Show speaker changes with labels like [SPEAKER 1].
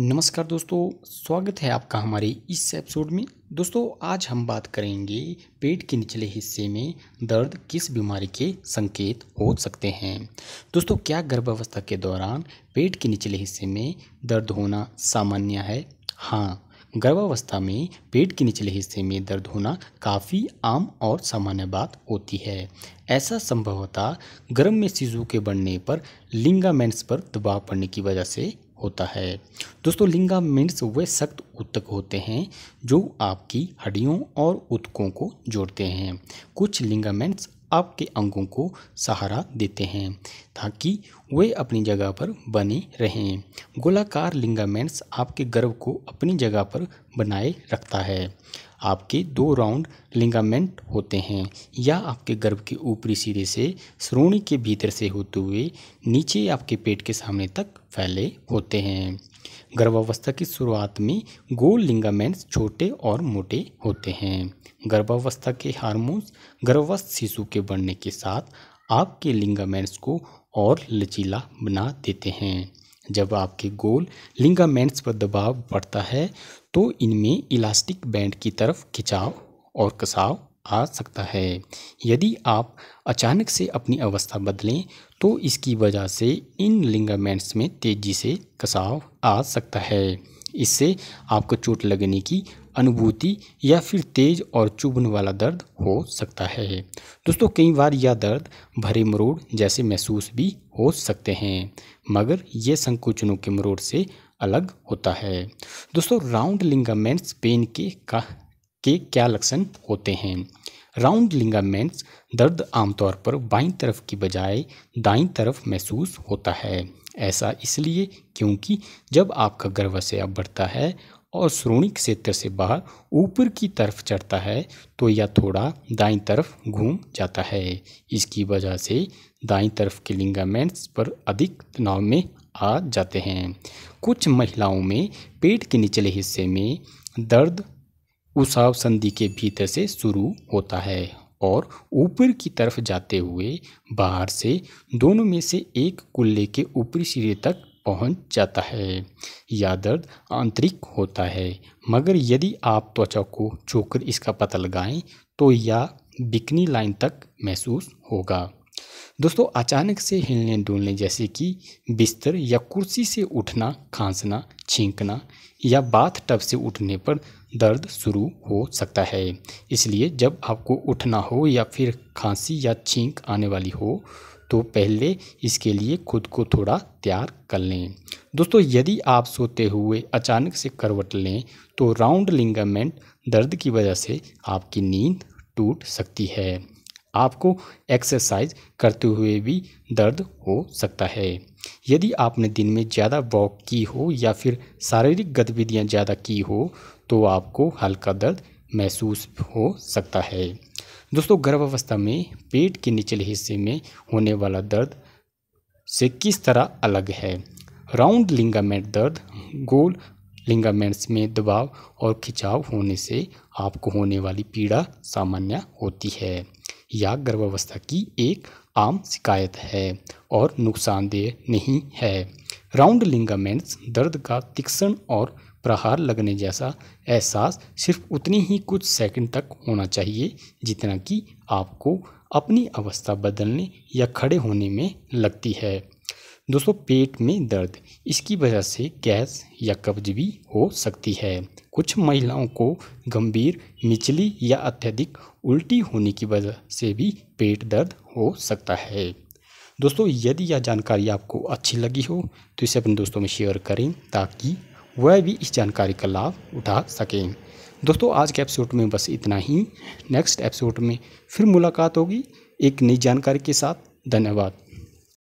[SPEAKER 1] नमस्कार दोस्तों स्वागत है आपका हमारे इस एपिसोड में दोस्तों आज हम बात करेंगे पेट के निचले हिस्से में दर्द किस बीमारी के संकेत हो सकते हैं दोस्तों क्या गर्भावस्था के दौरान पेट के निचले हिस्से में दर्द होना सामान्य है हाँ गर्भावस्था में पेट के निचले हिस्से में दर्द होना काफ़ी आम और सामान्य बात होती है ऐसा संभवतः गर्भ में शिशु के बढ़ने पर लिंगामेंट्स पर दबाव पड़ने की वजह से होता है दोस्तों लिंगामेंट्स वे सख्त उत्तक होते हैं जो आपकी हड्डियों और उत्कों को जोड़ते हैं कुछ लिंगामेंट्स आपके अंगों को सहारा देते हैं ताकि वे अपनी जगह पर बने रहें गोलाकार लिंगामेंट्स आपके गर्भ को अपनी जगह पर बनाए रखता है आपके दो राउंड लिंगामेंट होते हैं या आपके गर्भ के ऊपरी सिरे से श्रोणी के भीतर से होते हुए नीचे आपके पेट के सामने तक फैले होते हैं गर्भावस्था की शुरुआत में गोल लिंगामेंट्स छोटे और मोटे होते हैं गर्भावस्था के हार्मोन्स गर्भवस्थ शिशु के बढ़ने के साथ आपके लिंगामेंट्स को और लचीला बना देते हैं जब आपके गोल लिंगामेंट्स पर दबाव बढ़ता है तो इनमें इलास्टिक बैंड की तरफ खिंचाव और कसाव आ सकता है यदि आप अचानक से अपनी अवस्था बदलें तो इसकी वजह से इन लिंगामेंट्स में तेज़ी से कसाव आ सकता है इससे आपको चोट लगने की अनुभूति या फिर तेज और चुभन वाला दर्द हो सकता है दोस्तों कई बार यह दर्द भरे मरोड़ जैसे महसूस भी हो सकते हैं मगर यह संकुचनों के मरोड़ से अलग होता है दोस्तों राउंड लिंगामेंट्स पेन के का के क्या लक्षण होते हैं राउंड लिंगामेंट्स दर्द आमतौर पर बाईं तरफ की बजाय दाईं तरफ महसूस होता है ऐसा इसलिए क्योंकि जब आपका गर्भाशय बढ़ता है और श्रोणी क्षेत्र से बाहर ऊपर की तरफ चढ़ता है तो यह थोड़ा दाईं तरफ घूम जाता है इसकी वजह से दाईं तरफ के लिंगामेंट्स पर अधिक तनाव में आ जाते हैं कुछ महिलाओं में पेट के निचले हिस्से में दर्द उसाव संधि के भीतर से शुरू होता है और ऊपर की तरफ जाते हुए बाहर से दोनों में से एक कुल्ले के ऊपरी सिरे तक पहुंच जाता है यह दर्द आंतरिक होता है मगर यदि आप त्वचा को छूकर इसका पता लगाएं तो यह बिकनी लाइन तक महसूस होगा दोस्तों अचानक से हिलने डुलने जैसे कि बिस्तर या कुर्सी से उठना खांसना छींकना या बाथ टब से उठने पर दर्द शुरू हो सकता है इसलिए जब आपको उठना हो या फिर खांसी या छींक आने वाली हो तो पहले इसके लिए खुद को थोड़ा तैयार कर लें दोस्तों यदि आप सोते हुए अचानक से करवट लें तो राउंड लिंगामेंट दर्द की वजह से आपकी नींद टूट सकती है आपको एक्सरसाइज करते हुए भी दर्द हो सकता है यदि आपने दिन में ज़्यादा वॉक की हो या फिर शारीरिक गतिविधियां ज़्यादा की हो तो आपको हल्का दर्द महसूस हो सकता है दोस्तों गर्भावस्था में पेट के निचले हिस्से में होने वाला दर्द से किस तरह अलग है राउंड लिंगामेंट दर्द गोल लिंगामेंट्स में दबाव और खिंचाव होने से आपको होने वाली पीड़ा सामान्य होती है या गर्भावस्था की एक आम शिकायत है और नुकसानदेह नहीं है राउंड लिंगामेंट्स दर्द का तीक्ष्ण और प्रहार लगने जैसा एहसास सिर्फ उतनी ही कुछ सेकंड तक होना चाहिए जितना कि आपको अपनी अवस्था बदलने या खड़े होने में लगती है दोस्तों पेट में दर्द इसकी वजह से गैस या कब्ज भी हो सकती है कुछ महिलाओं को गंभीर निचली या अत्यधिक उल्टी होने की वजह से भी पेट दर्द हो सकता है दोस्तों यदि यह जानकारी आपको अच्छी लगी हो तो इसे अपने दोस्तों में शेयर करें ताकि वह भी इस जानकारी का लाभ उठा सकें दोस्तों आज के एपिसोड में बस इतना ही नेक्स्ट एपिसोड में फिर मुलाकात होगी एक नई जानकारी के साथ धन्यवाद